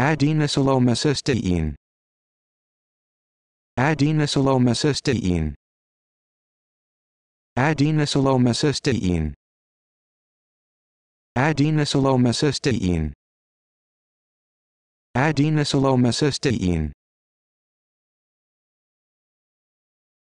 Adenosylomycisteine. Adenosylomycisteine. Adenosylomycisteine. Adenosylomycisteine. Adenosylomycisteine.